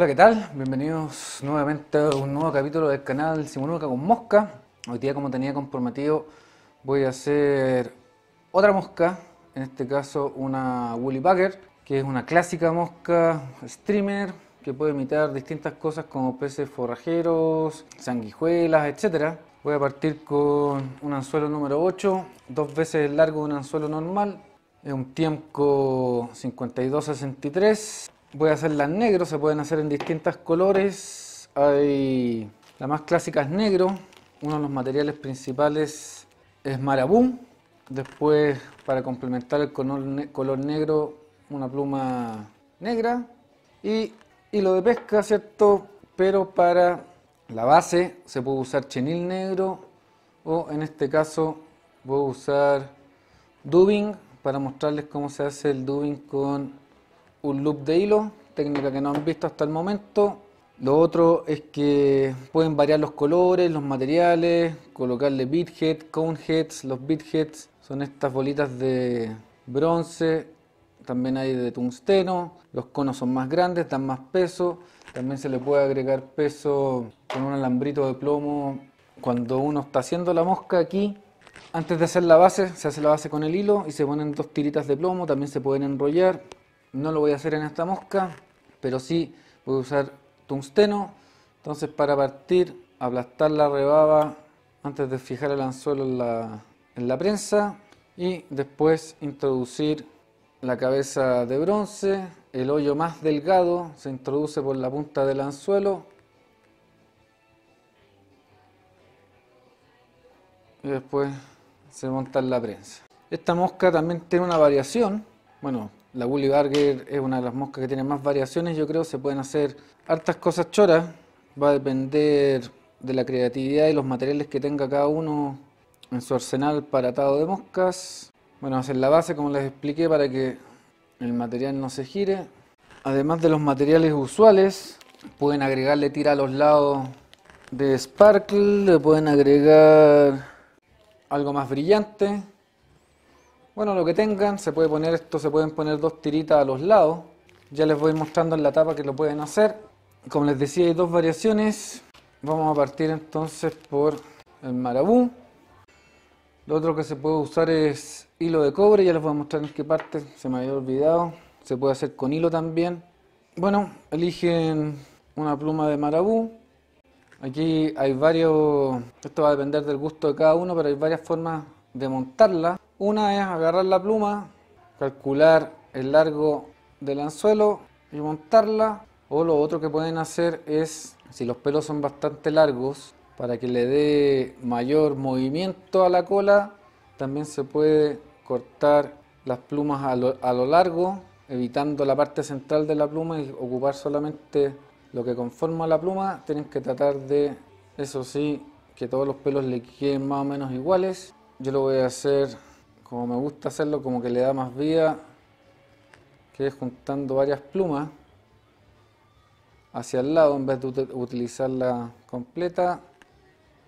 Hola, ¿qué tal? Bienvenidos nuevamente a un nuevo capítulo del canal Simonuca con Mosca. Hoy día, como tenía comprometido, voy a hacer otra mosca, en este caso una Woolly Packer, que es una clásica mosca streamer que puede imitar distintas cosas como peces forrajeros, sanguijuelas, etc. Voy a partir con un anzuelo número 8, dos veces el largo de un anzuelo normal, es un tiempo 52 63 Voy a las negro, se pueden hacer en distintos colores. Hay la más clásica es negro. Uno de los materiales principales es marabú. Después, para complementar el color, color negro, una pluma negra y hilo de pesca, ¿cierto? Pero para la base se puede usar chenil negro o en este caso voy a usar dubbing para mostrarles cómo se hace el dubbing con un loop de hilo, técnica que no han visto hasta el momento. Lo otro es que pueden variar los colores, los materiales, colocarle cone heads los heads son estas bolitas de bronce, también hay de tungsteno, los conos son más grandes, dan más peso, también se le puede agregar peso con un alambrito de plomo cuando uno está haciendo la mosca aquí antes de hacer la base, se hace la base con el hilo y se ponen dos tiritas de plomo, también se pueden enrollar no lo voy a hacer en esta mosca, pero sí voy a usar tungsteno. Entonces para partir, aplastar la rebaba antes de fijar el anzuelo en la, prensa y después introducir la cabeza de bronce, el hoyo más delgado se introduce por la punta del anzuelo y después se monta en la prensa. Esta mosca también tiene una variación, bueno, la Woolly Burger es una de las moscas que tiene más variaciones, yo creo, se pueden hacer hartas cosas choras, va a depender de la creatividad y los materiales que tenga cada uno en su arsenal para atado de moscas. Bueno, hacer la base como les expliqué para que el material no se gire. Además de los materiales usuales, pueden agregarle tira a los lados de sparkle, le pueden agregar algo más brillante. Bueno, lo que tengan, se puede poner esto, se pueden poner dos tiritas a los lados. Ya les voy mostrando en la tapa que lo pueden hacer. Como les decía, hay dos variaciones. Vamos a partir entonces por el marabú. Lo otro que se puede usar es hilo de cobre, ya les voy a mostrar en qué parte, se me había olvidado. Se puede hacer con hilo también. Bueno, eligen una pluma de marabú. Aquí hay varios, esto va a depender del gusto de cada uno, pero hay varias formas de montarla. Una es agarrar la pluma, calcular el largo del anzuelo y montarla. O lo otro que pueden hacer es, si los pelos son bastante largos, para que le dé mayor movimiento a la cola, también se puede cortar las plumas a lo, largo, evitando la parte central de la pluma y ocupar solamente lo que conforma la pluma. Tienen que tratar de, eso sí, que todos los pelos le queden más o menos iguales. Yo lo voy a hacer como me gusta hacerlo como que le da más vida, que juntando varias plumas hacia el lado en vez de utilizarla completa.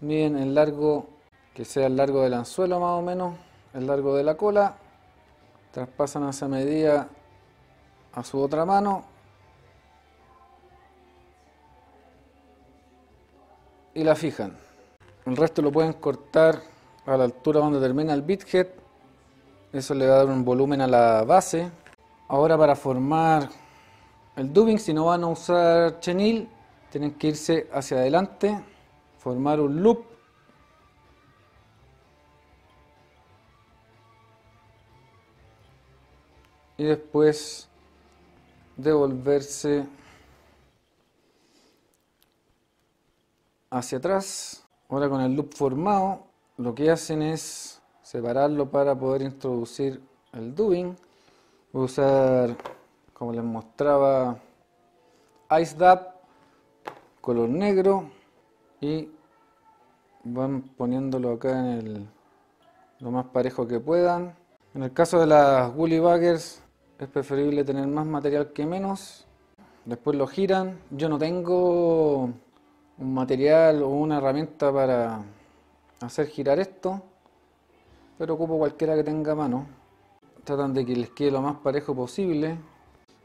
Miren el largo, que sea el largo del anzuelo más o menos, el largo de la cola. Traspasan esa medida a su otra mano. Y la fijan. El resto lo pueden cortar a la altura donde termina el bithead. Eso le va a dar un volumen a la base. Ahora para formar el dubbing, si no van a usar chenil, tienen que irse hacia adelante, formar un loop. Y después devolverse hacia atrás. Ahora con el loop formado, lo que hacen es separarlo para poder introducir el doing. Voy a usar, como les mostraba, Ice Dab color negro y van poniéndolo acá en el, lo más parejo que puedan. En el caso de las Woolly Buggers es preferible tener más material que menos. Después lo giran. Yo no tengo un material o una herramienta para hacer girar esto pero ocupo cualquiera que tenga mano. Tratan de que les quede lo más parejo posible.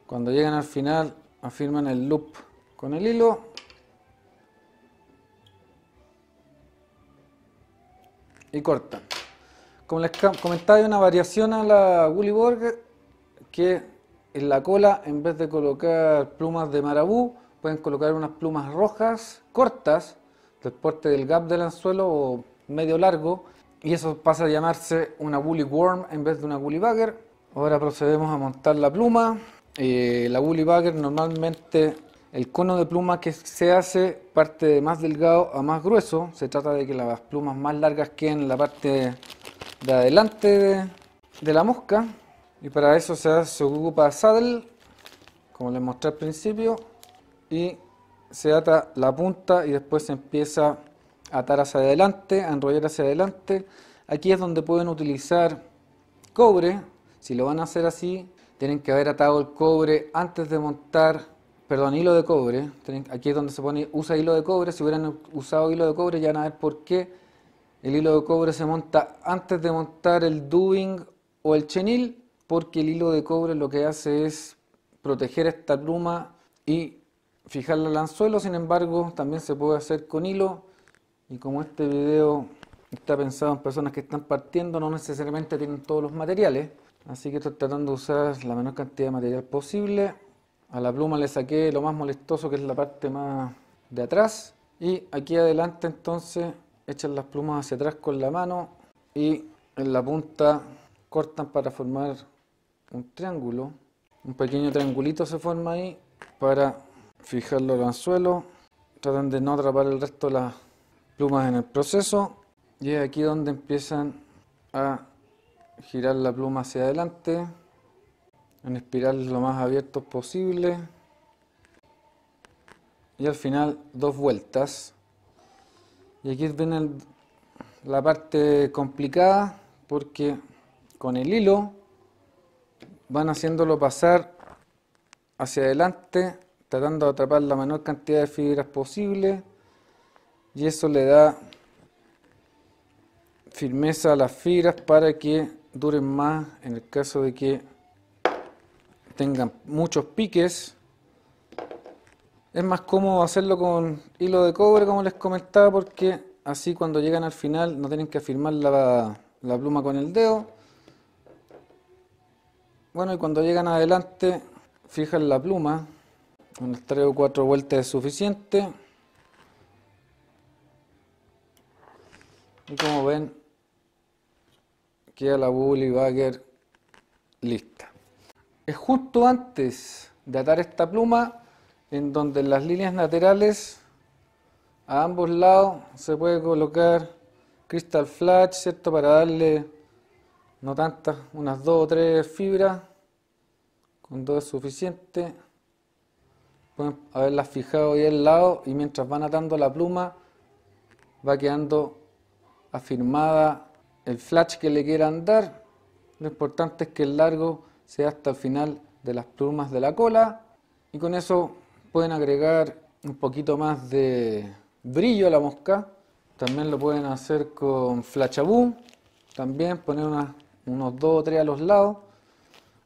Cuando llegan al final, afirman el loop con el hilo. Y cortan. Como les comentaba, hay una variación a la Woolly que en la cola, en vez de colocar plumas de marabú, pueden colocar unas plumas rojas cortas del porte del gap del anzuelo o medio largo y eso pasa a llamarse una woolly worm en vez de una woolly bugger. Ahora procedemos a montar la pluma. Eh, la woolly bugger normalmente el cono de pluma que se hace parte de más delgado a más grueso. Se trata de que las plumas más largas queden en la parte de adelante de, la mosca. Y para eso se, se ocupa saddle, como les mostré al principio. Y se ata la punta y después se empieza atar hacia adelante, enrollar hacia adelante. Aquí es donde pueden utilizar cobre. Si lo van a hacer así, tienen que haber atado el cobre antes de montar, perdón, hilo de cobre. Aquí es donde se pone usa hilo de cobre. Si hubieran usado hilo de cobre, ya van a ver por qué el hilo de cobre se monta antes de montar el duing o el chenil, porque el hilo de cobre lo que hace es proteger esta pluma y fijarla al anzuelo. Sin embargo, también se puede hacer con hilo y como este video está pensado en personas que están partiendo, no necesariamente tienen todos los materiales. Así que estoy tratando de usar la menor cantidad de material posible. A la pluma le saqué lo más molestoso que es la parte más de atrás. Y aquí adelante entonces echan las plumas hacia atrás con la mano y en la punta cortan para formar un triángulo. Un pequeño triangulito se forma ahí para fijarlo al anzuelo. Tratan de no atrapar el resto de las plumas en el proceso y es aquí donde empiezan a girar la pluma hacia adelante en espirales lo más abiertos posible y al final dos vueltas y aquí viene la parte complicada porque con el hilo van haciéndolo pasar hacia adelante tratando de atrapar la menor cantidad de fibras posible y eso le da firmeza a las fibras para que duren más en el caso de que tengan muchos piques. Es más cómodo hacerlo con hilo de cobre, como les comentaba, porque así cuando llegan al final no tienen que afirmar la, pluma con el dedo. Bueno, y cuando llegan adelante, fijan la pluma, unas tres o cuatro vueltas es suficiente. Y como ven, queda la Bully Bagger lista. Es justo antes de atar esta pluma, en donde las líneas laterales, a ambos lados, se puede colocar Crystal Flash, ¿cierto? Para darle no tantas, unas dos o tres fibras, con dos es suficiente. Pueden haberlas fijado ahí al lado y mientras van atando la pluma, va quedando afirmada el flash que le quieran dar. Lo importante es que el largo sea hasta el final de las plumas de la cola y con eso pueden agregar un poquito más de brillo a la mosca. También lo pueden hacer con flashaboom también poner unos 2 o tres a los lados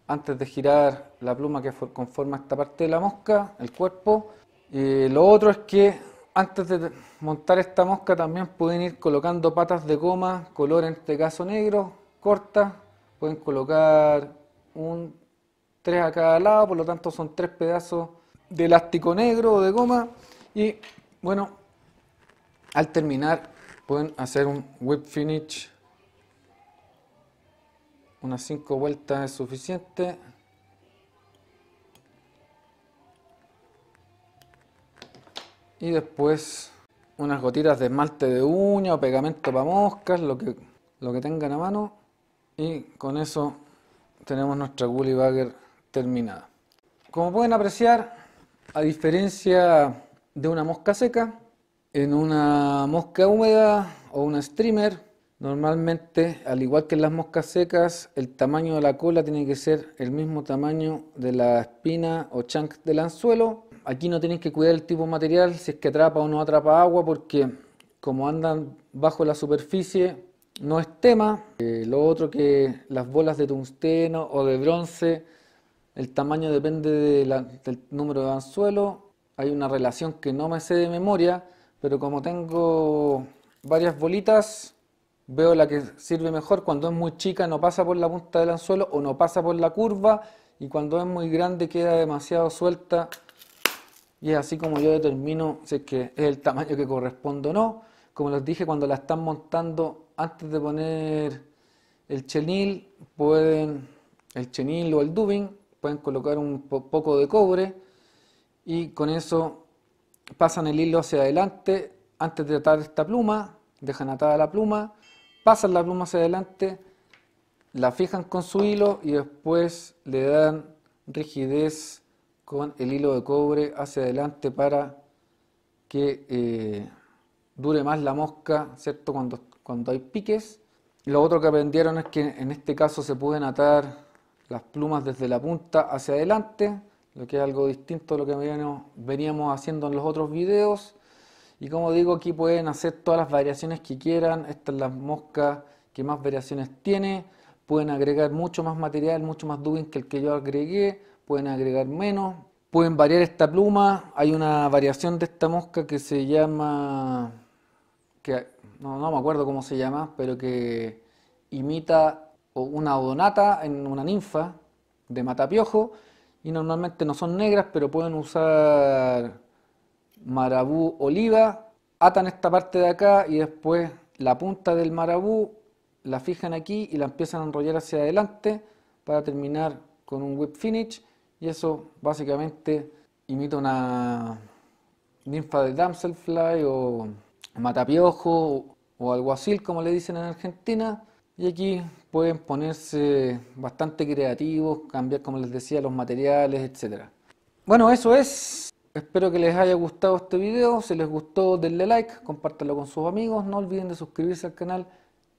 antes de girar la pluma que conforma esta parte de la mosca, el cuerpo. Eh, lo otro es que antes de montar esta mosca también pueden ir colocando patas de goma, color en este caso negro, corta. Pueden colocar un tres a cada lado, por lo tanto son tres pedazos de elástico negro o de goma. Y bueno, al terminar pueden hacer un whip finish. Unas cinco vueltas es suficiente. Y después unas gotitas de esmalte de uña o pegamento para moscas, lo que, lo que tengan a mano. Y con eso tenemos nuestra Woolly Bagger terminada. Como pueden apreciar, a diferencia de una mosca seca, en una mosca húmeda o una streamer Normalmente, al igual que en las moscas secas, el tamaño de la cola tiene que ser el mismo tamaño de la espina o chunk del anzuelo. Aquí no tienes que cuidar el tipo de material, si es que atrapa o no atrapa agua, porque como andan bajo la superficie, no es tema. Eh, lo otro que las bolas de tungsteno o de bronce, el tamaño depende del número de anzuelo. Hay una relación que no me sé de memoria, pero como tengo varias bolitas, veo la que sirve mejor. Cuando es muy chica no pasa por la punta del anzuelo o no pasa por la curva y cuando es muy grande queda demasiado suelta y es así como yo determino si es que es el tamaño que corresponde o no. Como les dije, cuando la están montando antes de poner el chenil, pueden, el chenil o el dubbing pueden colocar un poco de cobre y con eso pasan el hilo hacia adelante antes de atar esta pluma, dejan atada la pluma pasan la pluma hacia adelante, la fijan con su hilo y después le dan rigidez con el hilo de cobre hacia adelante para que eh, dure más la mosca, ¿cierto? Cuando, cuando hay piques. Lo otro que aprendieron es que en este caso se pueden atar las plumas desde la punta hacia adelante, lo que es algo distinto a lo que veníamos haciendo en los otros videos. Y como digo, aquí pueden hacer todas las variaciones que quieran. Esta es la mosca que más variaciones tiene. Pueden agregar mucho más material, mucho más dubbing que el que yo agregué. Pueden agregar menos. Pueden variar esta pluma. Hay una variación de esta mosca que se llama... que no, no me acuerdo cómo se llama, pero que imita una odonata en una ninfa de matapiojo y normalmente no son negras, pero pueden usar marabú, oliva, atan esta parte de acá y después la punta del marabú la fijan aquí y la empiezan a enrollar hacia adelante para terminar con un whip finish y eso básicamente imita una ninfa de damselfly o matapiojo o alguacil como le dicen en Argentina y aquí pueden ponerse bastante creativos, cambiar como les decía los materiales, etcétera Bueno, eso es Espero que les haya gustado este video, si les gustó denle like, compártanlo con sus amigos, no olviden de suscribirse al canal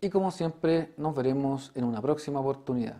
y como siempre nos veremos en una próxima oportunidad.